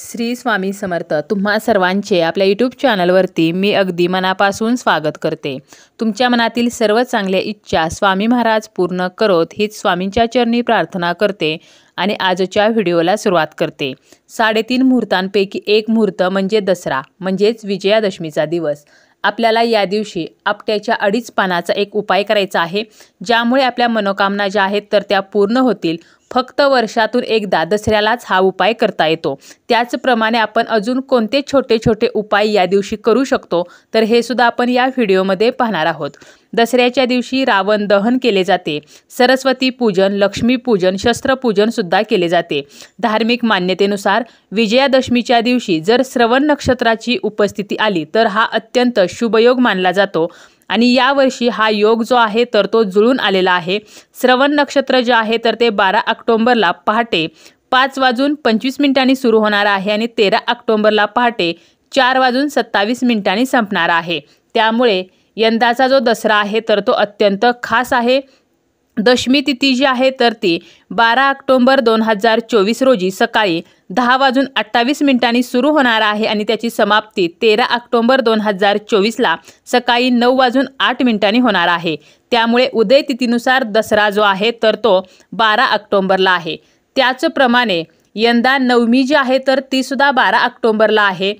श्री स्वामी समर्थ तुम्हा सर्वांचे आपल्या यूट्यूब चॅनलवरती मी अगदी मनापासून स्वागत करते तुमच्या मनातील सर्व चांगल्या इच्छा स्वामी महाराज पूर्ण करोत हीच स्वामींच्या चरणी प्रार्थना करते आणि आजच्या व्हिडिओला सुरुवात करते साडेतीन मुहूर्तांपैकी एक मुहूर्त म्हणजे दसरा म्हणजेच विजयादशमीचा दिवस आपल्याला या दिवशी आपट्याच्या अडीच पानाचा एक उपाय करायचा आहे ज्यामुळे आपल्या मनोकामना ज्या आहेत तर त्या पूर्ण होतील फक्त वर्षातून एकदा दसऱ्यालाच हा उपाय करता येतो त्याचप्रमाणे आपण अजून कोणते छोटे छोटे उपाय या दिवशी करू शकतो तर हे सुद्धा आपण या व्हिडिओमध्ये पाहणार आहोत दसऱ्याच्या दिवशी रावण दहन केले जाते सरस्वती पूजन लक्ष्मीपूजन शस्त्रपूजन सुद्धा केले जाते धार्मिक मान्यतेनुसार विजयादशमीच्या दिवशी जर श्रवण नक्षत्राची उपस्थिती आली तर हा अत्यंत शुभयोग मानला जातो आणि यावर्षी हा योग जो आहे तर तो जुळून आलेला आहे श्रवण नक्षत्र जे आहे तर ते बारा ऑक्टोंबरला पहाटे पाच वाजून पंचवीस मिनिटांनी सुरू होणार आहे आणि तेरा ऑक्टोंबरला पहाटे चार वाजून सत्तावीस मिनिटांनी संपणार आहे त्यामुळे यंदाचा जो दसरा आहे तर तो अत्यंत खास आहे दशमी तिथी जी आहे तर ती बारा ऑक्टोंबर दोन हजार चोवीस रोजी सकाळी दहा वाजून अठ्ठावीस मिनिटांनी सुरू होणार आहे आणि त्याची समाप्ती तेरा ऑक्टोंबर दोन हजार चोवीसला सकाळी नऊ वाजून आठ मिनिटांनी होणार आहे त्यामुळे उदय तिथीनुसार दसरा जो आहे तर तो बारा ऑक्टोंबरला आहे त्याचप्रमाणे यंदा नवमी जी आहे तर तीसुद्धा बारा ऑक्टोंबरला आहे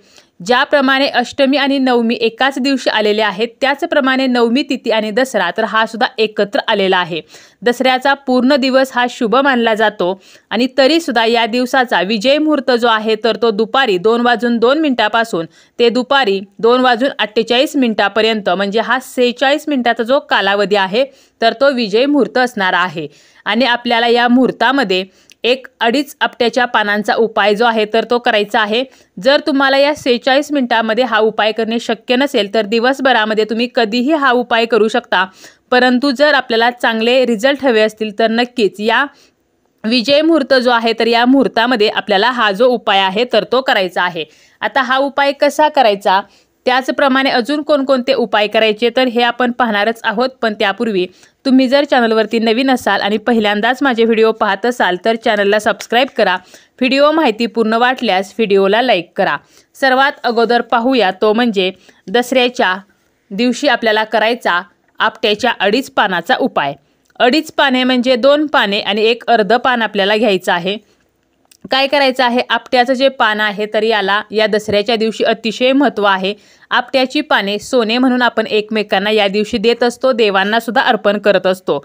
ज्याप्रमाणे अष्टमी आणि नवमी एकाच दिवशी आलेले आहेत त्याचप्रमाणे नवमी तिथी आणि दसरा तर हा सुद्धा एकत्र आलेला आहे दसऱ्याचा पूर्ण दिवस हा शुभ मानला जातो आणि तरीसुद्धा या दिवसाचा विजय मुहूर्त जो आहे तर तो दुपारी दोन वाजून दोन मिनिटापासून ते दुपारी दोन वाजून अठ्ठेचाळीस मिनिटापर्यंत म्हणजे हा सेहेचाळीस मिनिटाचा जो कालावधी आहे तर तो विजय मुहूर्त असणार आहे आणि आपल्याला या मुहूर्तामध्ये एक अडीच आपट्याच्या पानांचा उपाय जो आहे तर तो करायचा आहे जर तुम्हाला या सेहेचाळीस मिनिटामध्ये हा उपाय करणे शक्य नसेल तर दिवसभरामध्ये तुम्ही कधीही हा उपाय करू शकता परंतु जर आपल्याला चांगले रिझल्ट हवे असतील तर नक्कीच या विजय मुहूर्त जो आहे तर या मुहूर्तामध्ये आपल्याला हा जो उपाय आहे तर तो करायचा आहे आता हा उपाय कसा करायचा त्याचप्रमाणे अजून कोणकोणते उपाय करायचे तर हे आपण पाहणारच आहोत पण त्यापूर्वी तुम्ही जर चॅनलवरती नवीन असाल आणि पहिल्यांदाच माझे व्हिडिओ पाहत असाल तर चॅनलला सबस्क्राईब करा व्हिडिओ माहिती पूर्ण वाटल्यास व्हिडिओला लाईक करा सर्वात अगोदर पाहूया तो म्हणजे दसऱ्याच्या दिवशी आपल्याला करायचा आपट्याच्या अडीच पानाचा उपाय अडीच पाने म्हणजे दोन पाने आणि एक अर्ध पान आपल्याला घ्यायचं आहे काय करायचं आहे आपट्याचं जे पान आहे तर याला या दसऱ्याच्या दिवशी अतिशय महत्त्व आहे आपट्याची पाने सोने म्हणून आपण एकमेकांना या दिवशी देत असतो देवांना सुद्धा अर्पण करत असतो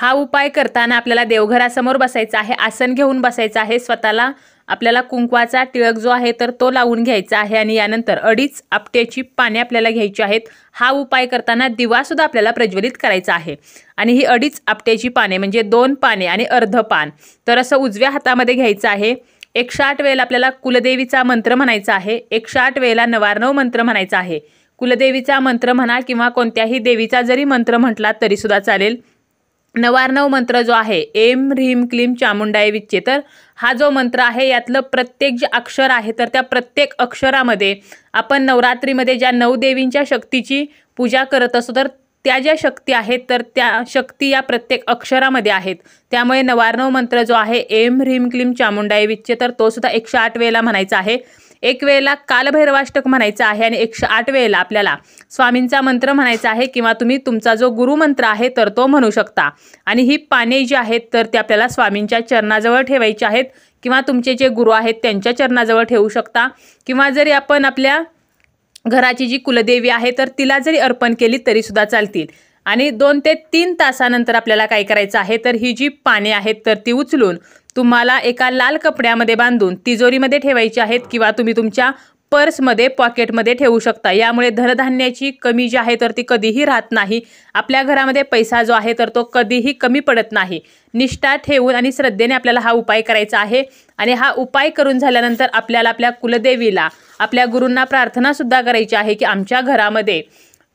हा उपाय करताना आपल्याला देवघरासमोर बसायचं आहे आसन घेऊन बसायचं आहे स्वतःला आपल्याला कुंकवाचा टिळक जो आहे तर तो लावून घ्यायचा आहे आणि यानंतर अडीच आपट्याची पाने आपल्याला घ्यायची आहेत हा उपाय करताना दिवासुद्धा आपल्याला प्रज्वलित करायचा आहे आणि ही अडीच आपट्याची पाने म्हणजे दोन पाने आणि अर्ध पान तर असं उजव्या हातामध्ये घ्यायचं आहे एकशे आठ वेळेला आपल्याला कुलदेवीचा मंत्र म्हणायचा आहे एकशे आठ वेळेला नवारनव मंत्र म्हणायचा आहे कुलदेवीचा मंत्र म्हणा किंवा कोणत्याही देवीचा जरी मंत्र म्हटला तरीसुद्धा चालेल नवार्णव मंत्र जो आहे एम ह्रीम क्लीम चामुंडाय विच्चे तर हा जो मंत्र आहे यातलं प्रत्येक जे अक्षर आहे तर त्या प्रत्येक अक्षरामध्ये आपण नवरात्रीमध्ये ज्या नऊ देवींच्या शक्तीची पूजा करत असतो तर त्या ज्या शक्ती आहेत तर त्या शक्ती या प्रत्येक अक्षरामध्ये आहेत त्यामुळे नवार्णव मंत्र जो आहे एम ह्रीम क्लीम चामुंडाय विच्चे तर तो सुद्धा एकशे आठ वेळेला म्हणायचा आहे एक वेळेला कालभैरवाष्टक म्हणायचं आहे आणि एकशे आठ वेळेला आपल्याला स्वामींचा मंत्र म्हणायचा आहे किंवा तुम्ही तुमचा जो गुरुमंत्र आहे तर तो म्हणू शकता आणि ही पाने जी आहेत तर ती आपल्याला स्वामींच्या चरणाजवळ ठेवायची आहेत किंवा तुमचे जे गुरु आहेत त्यांच्या चरणाजवळ ठेवू शकता किंवा जरी आपण आपल्या घराची जी कुलदेवी आहे तर तिला जरी अर्पण केली तरीसुद्धा चालतील आणि दोन ते तीन तासानंतर आपल्याला काय करायचं आहे तर ही जी पाने आहेत तर ती उचलून तुम्हाला एका लाल कपड्यामध्ये बांधून तिजोरीमध्ये ठेवायचे आहेत किंवा तुम्ही तुमच्या पर्समध्ये पॉकेटमध्ये ठेवू शकता यामुळे धनधान्याची कमी जी आहे तर ती कधीही राहत नाही आपल्या घरामध्ये पैसा जो आहे तर तो कधीही कमी पडत नाही निष्ठा ठेवून आणि श्रद्धेने आपल्याला हा उपाय करायचा आहे आणि हा उपाय करून झाल्यानंतर आपल्याला आपल्या कुलदेवीला आपल्या गुरूंना प्रार्थनासुद्धा करायची आहे की आमच्या घरामध्ये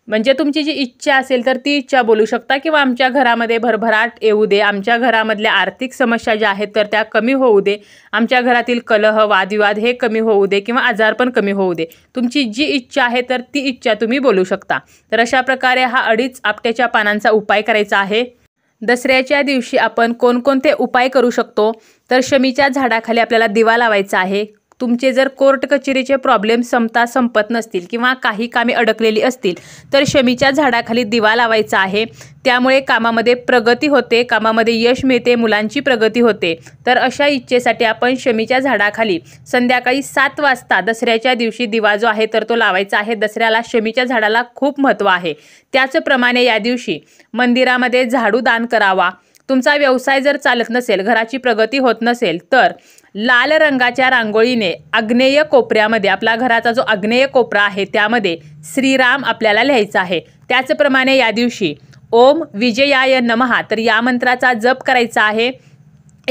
म्हणजे तुमची जी इच्छा असेल तर ती इच्छा बोलू शकता किंवा आमच्या घरामध्ये भरभराट येऊ दे आमच्या घरामधल्या आर्थिक समस्या ज्या आहेत तर त्या कमी होऊ दे आमच्या घरातील कलह वादविवाद हे कमी होऊ दे किंवा आजार पण कमी होऊ दे तुमची जी इच्छा आहे तर ती इच्छा तुम्ही बोलू शकता तर अशा प्रकारे हा अडीच आपट्याच्या पानांचा उपाय करायचा आहे दसऱ्याच्या दिवशी आपण कोणकोणते उपाय करू शकतो तर शमीच्या झाडाखाली आपल्याला दिवा लावायचा आहे तुमचे जर कोर्ट कचेरीचे प्रॉब्लेम संपता संपत नसतील किंवा काही कामे अडकलेली असतील तर शमीच्या झाडाखाली दिवा लावायचा आहे त्यामुळे कामामध्ये प्रगती होते कामामध्ये यश मिळते मुलांची प्रगती होते तर अशा इच्छेसाठी आपण शमीच्या झाडाखाली संध्याकाळी सात वाजता दसऱ्याच्या दिवशी दिवा जो आहे तर तो लावायचा आहे दसऱ्याला शमीच्या झाडाला खूप महत्त्व आहे त्याचप्रमाणे या दिवशी मंदिरामध्ये झाडू दान करावा तुमचा व्यवसाय जर चालत नसेल घराची प्रगती होत नसेल तर लाल रंगाच्या रांगोळीने आग्नेय कोपऱ्यामध्ये आपला घराचा जो आग्नेय कोपरा आहे त्यामध्ये श्रीराम आपल्याला लिहायचा आहे त्याचप्रमाणे या दिवशी ओम विजयाय नमहा तर या मंत्राचा जप करायचा आहे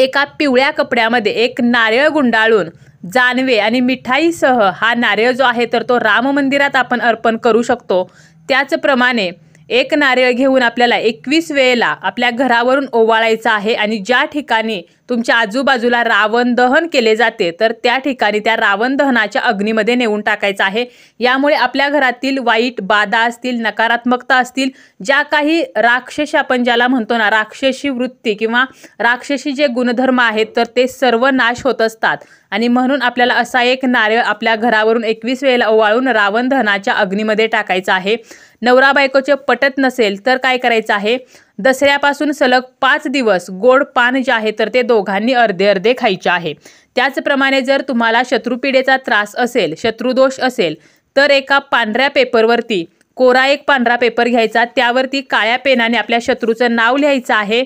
एका पिवळ्या कपड्यामध्ये एक नारळ गुंडाळून जानवे आणि मिठाईसह हा नारळ जो आहे तर तो राम मंदिरात आपण अर्पण करू शकतो त्याचप्रमाणे एक नारळ घेऊन आपल्याला एकवीस वेळेला आपल्या घरावरून ओवाळायचा आहे आणि ज्या ठिकाणी तुमच्या आजूबाजूला रावण दहन केले जाते तर त्या ठिकाणी त्या रावण दहनाच्या अग्नीमध्ये नेऊन टाकायचं आहे यामुळे आपल्या घरातील वाईट बाधा असतील नकारात्मकता असतील ज्या काही राक्षस आपण ज्याला म्हणतो ना राक्षसी वृत्ती किंवा राक्षसी जे गुणधर्म आहेत तर ते सर्व नाश होत असतात आणि म्हणून आपल्याला असा एक नारळ आपल्या घरावरून एकवीस वेळेला ओवाळून रावण दहनाच्या अग्नीमध्ये टाकायचा आहे नवरा बायकोचे पटत नसेल तर काय करायचं आहे दसऱ्यापासून सलग पाच दिवस गोड पान जे आहे तर ते दोघांनी अर्धे अर्धे खायचे आहे त्याचप्रमाणे जर तुम्हाला शत्रुपिडेचा त्रास असेल शत्रुदोष असेल तर एका पांढऱ्या पेपरवरती कोरा एक पांढरा पेपर घ्यायचा त्यावरती काळ्या पेनाने आपल्या शत्रूचं नाव लिहायचं आहे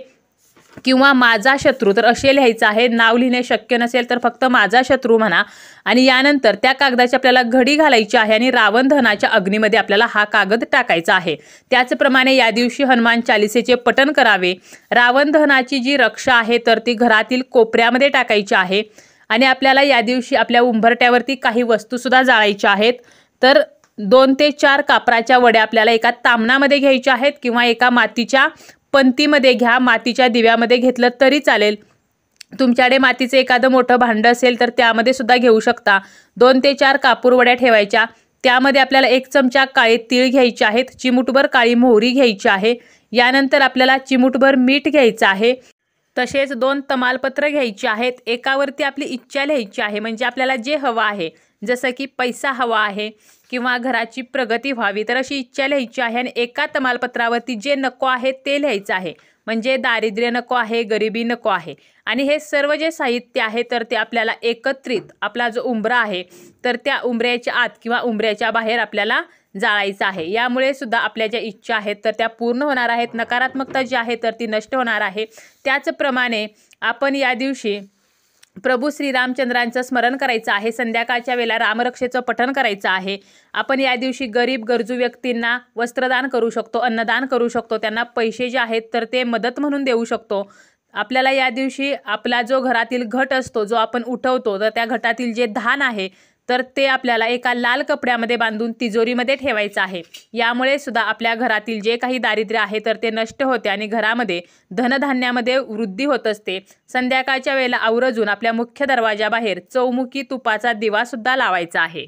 किंवा माझा शत्रू तर असे लिहायचं आहे नाव लिहिणे शक्य नसेल तर फक्त माझा शत्रू म्हणा आणि यानंतर त्या कागदाची आपल्याला घडी घालायची आहे आणि रावण धनाच्या अग्नीमध्ये आपल्याला हा कागद टाकायचा आहे त्याचप्रमाणे या दिवशी हनुमान चालिसेचे पठन करावे रावण धनाची जी रक्षा आहे तर ती घरातील कोपऱ्यामध्ये टाकायची आहे आणि आपल्याला या दिवशी आपल्या उंबरट्यावरती काही वस्तूसुद्धा जाळायच्या आहेत तर दोन ते चार कापराच्या वड्या आपल्याला एका तामणामध्ये घ्यायच्या आहेत किंवा एका मातीच्या पंतीमध्ये घ्या मातीच्या दिव्यामध्ये घेतलं तरी चालेल तुमच्याकडे मातीचं एखादं मोठं भांडं असेल तर त्यामध्ये सुद्धा घेऊ शकता दोन ते चार कापूरवड्या ठेवायच्या त्यामध्ये आपल्याला एक चमचा काळे तीळ घ्यायचे आहेत चिमूटभर काळी मोहरी घ्यायची आहे यानंतर आपल्याला चिमूटभर मीठ घ्यायचं आहे तसेच दोन तमालपत्र घ्यायची आहेत एकावरती आपली इच्छा लिहायची आहे म्हणजे आपल्याला जे हवं आहे जसं की पैसा हवा आहे किंवा घराची प्रगती व्हावी तर अशी इच्छा लिहायची आहे आणि एका तमालपत्रावरती जे नको आहे ते लिहायचं आहे म्हणजे दारिद्र्य नको आहे गरिबी नको आहे आणि हे सर्व जे साहित्य आहे तर ते आपल्याला एकत्रित आपला जो उंबरा आहे तर त्या उंबऱ्याच्या आत किंवा उंबऱ्याच्या बाहेर आपल्याला जाळायचं आहे यामुळे सुद्धा आपल्या ज्या इच्छा आहेत तर त्या पूर्ण होणार आहेत नकारात्मकता जी आहे तर ती नष्ट होणार आहे त्याचप्रमाणे आपण या दिवशी प्रभू श्रीरामचंद्रांचं स्मरण करायचं आहे संध्याकाळच्या वेळेला रामरक्षेचं पठण करायचं आहे आपण या दिवशी गरीब गरजू व्यक्तींना वस्त्रदान करू शकतो अन्नदान करू शकतो त्यांना पैसे जे आहेत तर ते मदत म्हणून देऊ शकतो आपल्याला या दिवशी आपला जो घरातील घट असतो जो आपण उठवतो तर त्या घटातील जे धान आहे तर ते आपल्याला एका लाल कपड्यामध्ये बांधून तिजोरीमध्ये ठेवायचं आहे यामुळे सुद्धा आपल्या घरातील जे काही दारिद्र्य आहे तर ते नष्ट होते आणि घरामध्ये धनधान्यामध्ये वृद्धी होत असते संध्याकाळच्या वेळेला आवरजून आपल्या मुख्य दरवाजाबाहेर चौमुखी तुपाचा दिवासुद्धा लावायचा आहे